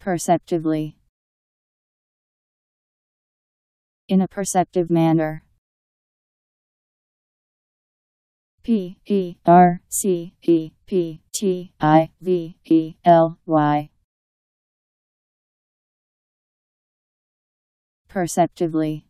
perceptively in a perceptive manner. P E R C E P T I V E L Y Perceptively